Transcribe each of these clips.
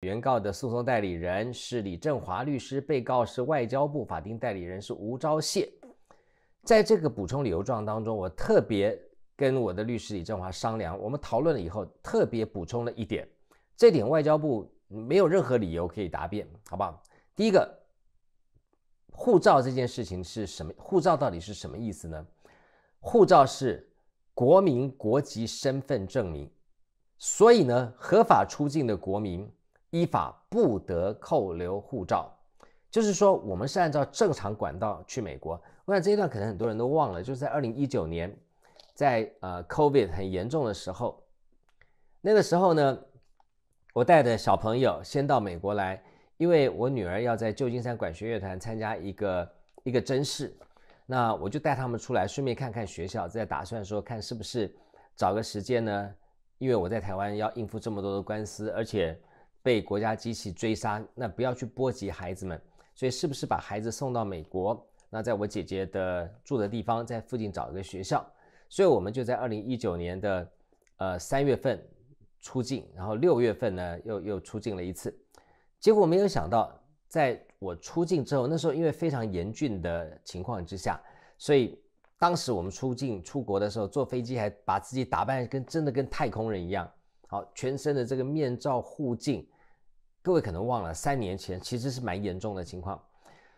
原告的诉讼代理人是李振华律师，被告是外交部，法定代理人是吴钊燮。在这个补充理由状当中，我特别跟我的律师李振华商量，我们讨论了以后，特别补充了一点，这点外交部没有任何理由可以答辩，好不好？第一个，护照这件事情是什么？护照到底是什么意思呢？护照是国民国籍身份证明，所以呢，合法出境的国民。依法不得扣留护照，就是说我们是按照正常管道去美国。我想这一段可能很多人都忘了，就是在二零一九年，在呃 COVID 很严重的时候，那个时候呢，我带着小朋友先到美国来，因为我女儿要在旧金山管弦乐团参加一个一个甄试，那我就带他们出来，顺便看看学校，再打算说看是不是找个时间呢，因为我在台湾要应付这么多的官司，而且。被国家机器追杀，那不要去波及孩子们，所以是不是把孩子送到美国？那在我姐姐的住的地方，在附近找一个学校，所以我们就在二零一九年的呃三月份出境，然后六月份呢又又出境了一次。结果没有想到，在我出境之后，那时候因为非常严峻的情况之下，所以当时我们出境出国的时候，坐飞机还把自己打扮跟真的跟太空人一样，好，全身的这个面罩护镜。各位可能忘了，三年前其实是蛮严重的情况，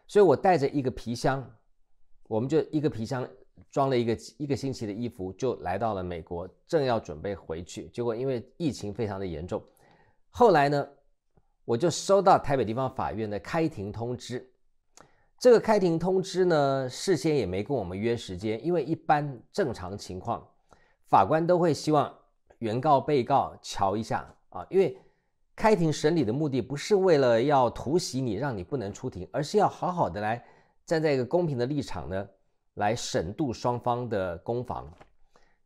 所以我带着一个皮箱，我们就一个皮箱装了一个一个星期的衣服，就来到了美国，正要准备回去，结果因为疫情非常的严重，后来呢，我就收到台北地方法院的开庭通知，这个开庭通知呢，事先也没跟我们约时间，因为一般正常情况，法官都会希望原告被告瞧一下啊，因为。开庭审理的目的不是为了要突袭你，让你不能出庭，而是要好好的来站在一个公平的立场呢来审度双方的攻防。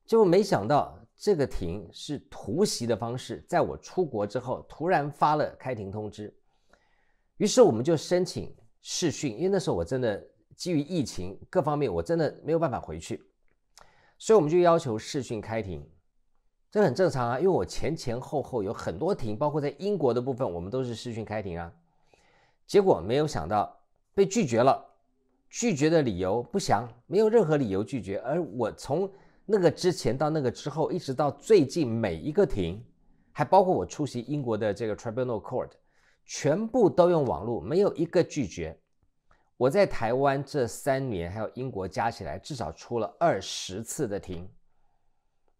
就没想到这个庭是突袭的方式，在我出国之后突然发了开庭通知，于是我们就申请视讯，因为那时候我真的基于疫情各方面，我真的没有办法回去，所以我们就要求视讯开庭。这很正常啊，因为我前前后后有很多庭，包括在英国的部分，我们都是视讯开庭啊。结果没有想到被拒绝了，拒绝的理由不详，没有任何理由拒绝。而我从那个之前到那个之后，一直到最近每一个庭，还包括我出席英国的这个 Tribunal Court，全部都用网络，没有一个拒绝。我在台湾这三年，还有英国加起来，至少出了二十次的庭。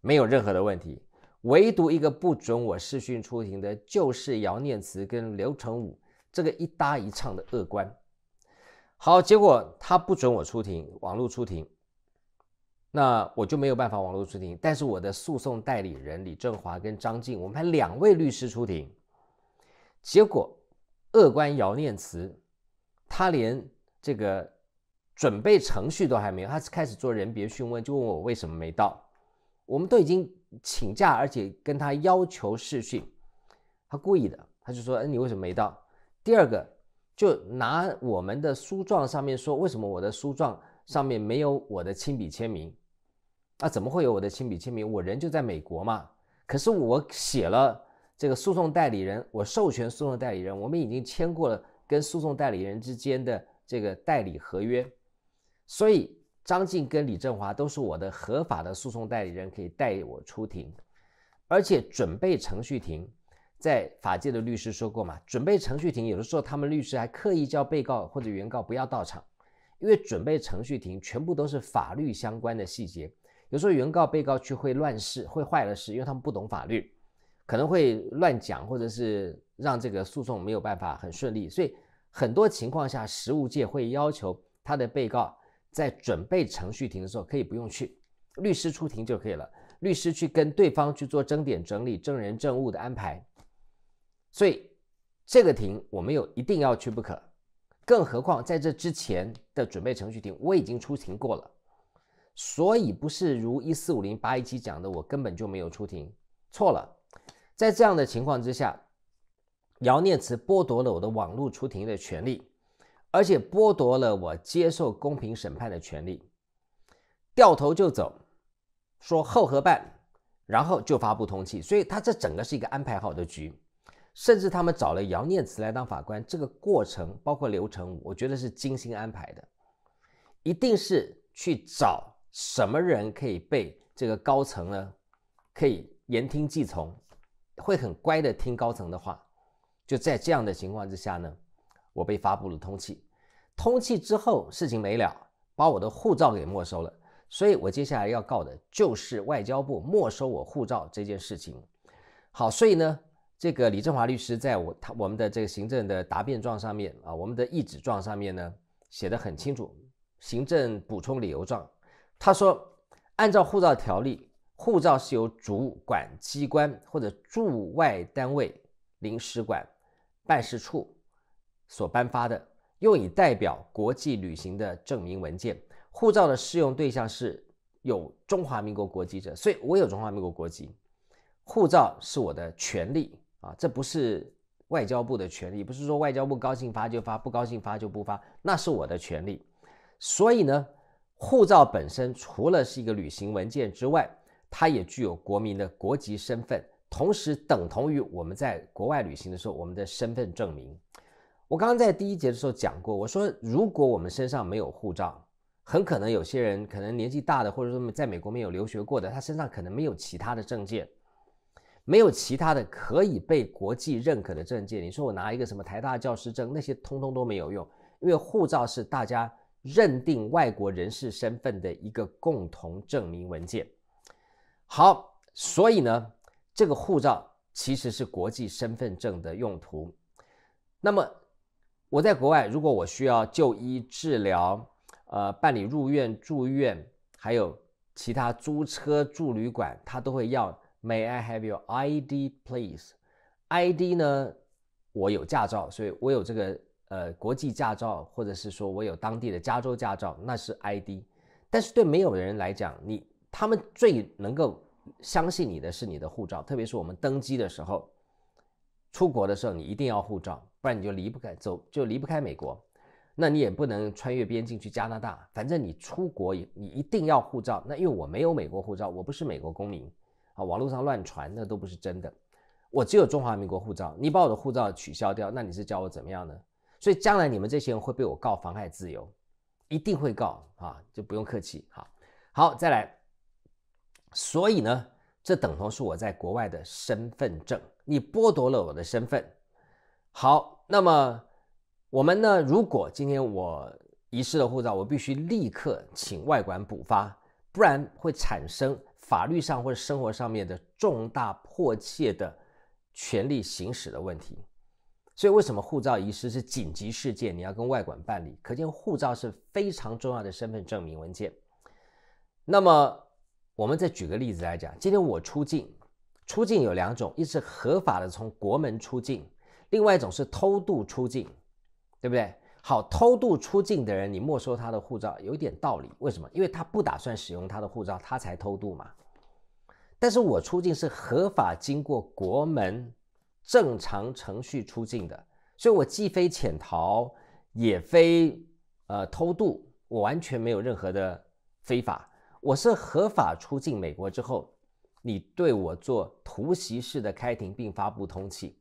没有任何的问题，唯独一个不准我视讯出庭的，就是姚念慈跟刘成武这个一搭一唱的恶官。好，结果他不准我出庭，网络出庭，那我就没有办法网络出庭。但是我的诉讼代理人李振华跟张静，我们两位律师出庭。结果恶官姚念慈，他连这个准备程序都还没有，他开始做人别讯问，就问我为什么没到。我们都已经请假，而且跟他要求试训，他故意的，他就说，嗯，你为什么没到？第二个，就拿我们的诉状上面说，为什么我的诉状上面没有我的亲笔签名？啊，怎么会有我的亲笔签名？我人就在美国嘛，可是我写了这个诉讼代理人，我授权诉讼代理人，我们已经签过了跟诉讼代理人之间的这个代理合约，所以。张静跟李振华都是我的合法的诉讼代理人，可以代我出庭，而且准备程序庭，在法界的律师说过嘛，准备程序庭有的时候他们律师还刻意叫被告或者原告不要到场，因为准备程序庭全部都是法律相关的细节，有时候原告被告去会乱事会坏了事，因为他们不懂法律，可能会乱讲或者是让这个诉讼没有办法很顺利，所以很多情况下实务界会要求他的被告。在准备程序庭的时候，可以不用去，律师出庭就可以了。律师去跟对方去做争点整理、证人证物的安排。所以这个庭我没有一定要去不可。更何况在这之前的准备程序庭我已经出庭过了，所以不是如一四五零八一七讲的，我根本就没有出庭。错了，在这样的情况之下，姚念慈剥夺了我的网络出庭的权利。而且剥夺了我接受公平审判的权利，掉头就走，说后合办，然后就发布通气，所以他这整个是一个安排好的局，甚至他们找了姚念慈来当法官，这个过程包括流程，我觉得是精心安排的，一定是去找什么人可以被这个高层呢，可以言听计从，会很乖的听高层的话，就在这样的情况之下呢，我被发布了通气。通气之后，事情没了，把我的护照给没收了，所以我接下来要告的就是外交部没收我护照这件事情。好，所以呢，这个李振华律师在我他我们的这个行政的答辩状上面啊，我们的一纸状上面呢写的很清楚，行政补充理由状，他说，按照护照条例，护照是由主管机关或者驻外单位、领事馆、办事处所颁发的。用以代表国际旅行的证明文件，护照的适用对象是有中华民国国籍者，所以我有中华民国国籍，护照是我的权利啊，这不是外交部的权利，不是说外交部高兴发就发，不高兴发就不发，那是我的权利。所以呢，护照本身除了是一个旅行文件之外，它也具有国民的国籍身份，同时等同于我们在国外旅行的时候，我们的身份证明。我刚刚在第一节的时候讲过，我说如果我们身上没有护照，很可能有些人可能年纪大的，或者说在美国没有留学过的，他身上可能没有其他的证件，没有其他的可以被国际认可的证件。你说我拿一个什么台大教师证，那些通通都没有用，因为护照是大家认定外国人士身份的一个共同证明文件。好，所以呢，这个护照其实是国际身份证的用途。那么。我在国外，如果我需要就医治疗，呃，办理入院、住院，还有其他租车、住旅馆，他都会要。May I have your ID, please? ID 呢？我有驾照，所以我有这个呃国际驾照，或者是说我有当地的加州驾照，那是 ID。但是对没有的人来讲，你他们最能够相信你的是你的护照，特别是我们登机的时候，出国的时候，你一定要护照。不然你就离不开走，就离不开美国，那你也不能穿越边境去加拿大。反正你出国，你一定要护照。那因为我没有美国护照，我不是美国公民。啊，网络上乱传那都不是真的。我只有中华民国护照。你把我的护照取消掉，那你是叫我怎么样呢？所以将来你们这些人会被我告妨害自由，一定会告啊！就不用客气。哈。好再来。所以呢，这等同是我在国外的身份证。你剥夺了我的身份。好。那么我们呢？如果今天我遗失了护照，我必须立刻请外管补发，不然会产生法律上或者生活上面的重大迫切的权利行使的问题。所以为什么护照遗失是紧急事件？你要跟外管办理，可见护照是非常重要的身份证明文件。那么我们再举个例子来讲，今天我出境，出境有两种，一是合法的从国门出境。另外一种是偷渡出境，对不对？好，偷渡出境的人，你没收他的护照有点道理。为什么？因为他不打算使用他的护照，他才偷渡嘛。但是我出境是合法，经过国门正常程序出境的，所以我既非潜逃，也非呃偷渡，我完全没有任何的非法。我是合法出境美国之后，你对我做突袭式的开庭并发布通缉。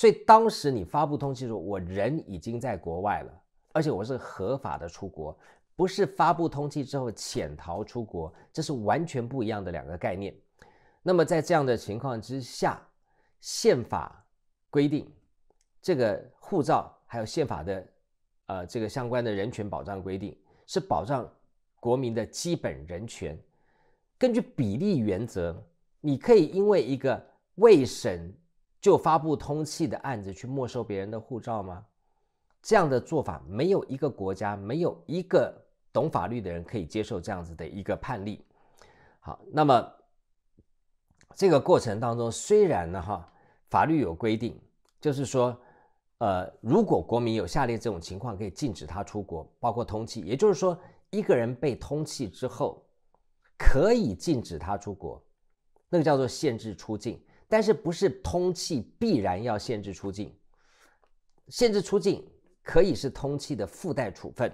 所以当时你发布通缉的时候，我人已经在国外了，而且我是合法的出国，不是发布通缉之后潜逃出国，这是完全不一样的两个概念。那么在这样的情况之下，宪法规定这个护照还有宪法的呃这个相关的人权保障规定是保障国民的基本人权。根据比例原则，你可以因为一个未审。就发布通气的案子去没收别人的护照吗？这样的做法没有一个国家，没有一个懂法律的人可以接受这样子的一个判例。好，那么这个过程当中，虽然呢哈，法律有规定，就是说，呃，如果国民有下列这种情况，可以禁止他出国，包括通气。也就是说，一个人被通气之后，可以禁止他出国，那个叫做限制出境。但是不是通气必然要限制出境，限制出境可以是通气的附带处分，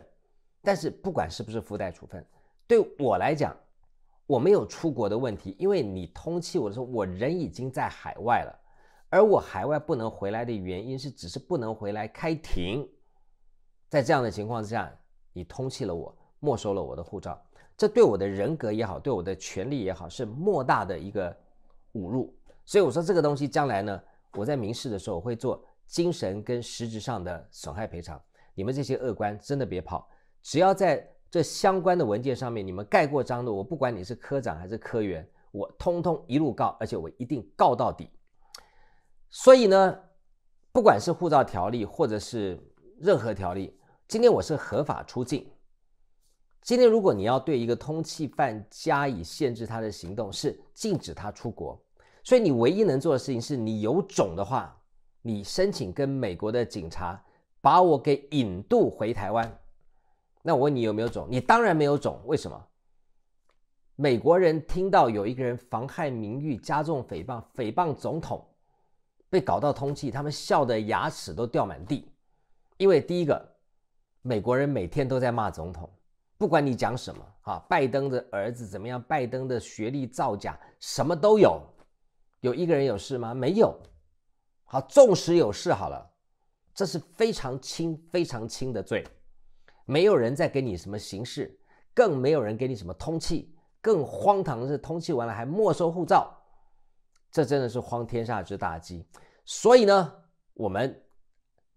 但是不管是不是附带处分，对我来讲，我没有出国的问题，因为你通气，我的时候，我人已经在海外了，而我海外不能回来的原因是只是不能回来开庭，在这样的情况之下，你通气了我，没收了我的护照，这对我的人格也好，对我的权利也好，是莫大的一个侮辱。所以我说这个东西将来呢，我在民事的时候，我会做精神跟实质上的损害赔偿。你们这些恶官真的别跑，只要在这相关的文件上面你们盖过章的，我不管你是科长还是科员，我通通一路告，而且我一定告到底。所以呢，不管是护照条例或者是任何条例，今天我是合法出境。今天如果你要对一个通缉犯加以限制他的行动，是禁止他出国。所以你唯一能做的事情是你有种的话，你申请跟美国的警察把我给引渡回台湾。那我问你有没有种？你当然没有种。为什么？美国人听到有一个人妨害名誉、加重诽谤、诽谤总统，被搞到通缉，他们笑得牙齿都掉满地。因为第一个，美国人每天都在骂总统，不管你讲什么，哈，拜登的儿子怎么样，拜登的学历造假，什么都有。有一个人有事吗？没有。好，纵使有事好了，这是非常轻、非常轻的罪，没有人再给你什么刑事，更没有人给你什么通气，更荒唐的是通气完了还没收护照，这真的是荒天下之大稽。所以呢，我们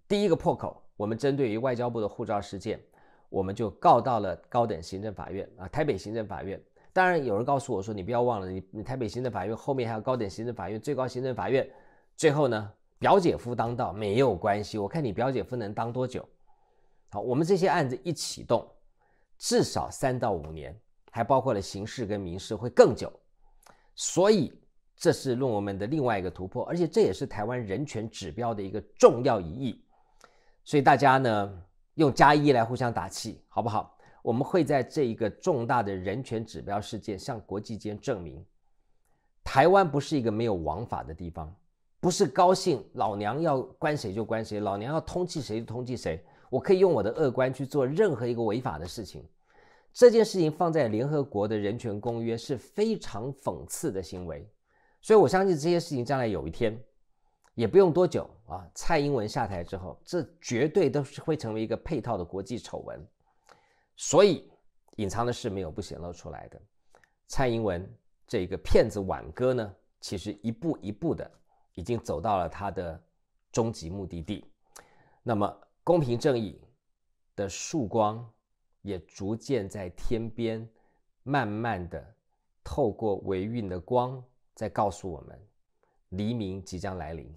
第一个破口，我们针对于外交部的护照事件，我们就告到了高等行政法院啊，台北行政法院。当然，有人告诉我说，你不要忘了，你你台北行政法院后面还有高等行政法院、最高行政法院，最后呢，表姐夫当道没有关系。我看你表姐夫能当多久？好，我们这些案子一启动，至少三到五年，还包括了刑事跟民事会更久。所以这是论文们的另外一个突破，而且这也是台湾人权指标的一个重要意义。所以大家呢，用加一来互相打气，好不好？我们会在这一个重大的人权指标事件向国际间证明，台湾不是一个没有王法的地方，不是高兴老娘要关谁就关谁，老娘要通缉谁就通缉谁，我可以用我的恶官去做任何一个违法的事情。这件事情放在联合国的人权公约是非常讽刺的行为，所以我相信这些事情将来有一天，也不用多久啊，蔡英文下台之后，这绝对都是会成为一个配套的国际丑闻。所以，隐藏的事没有不显露出来的。蔡英文这个骗子挽歌呢，其实一步一步的已经走到了他的终极目的地。那么，公平正义的曙光也逐渐在天边，慢慢的透过维运的光，在告诉我们，黎明即将来临。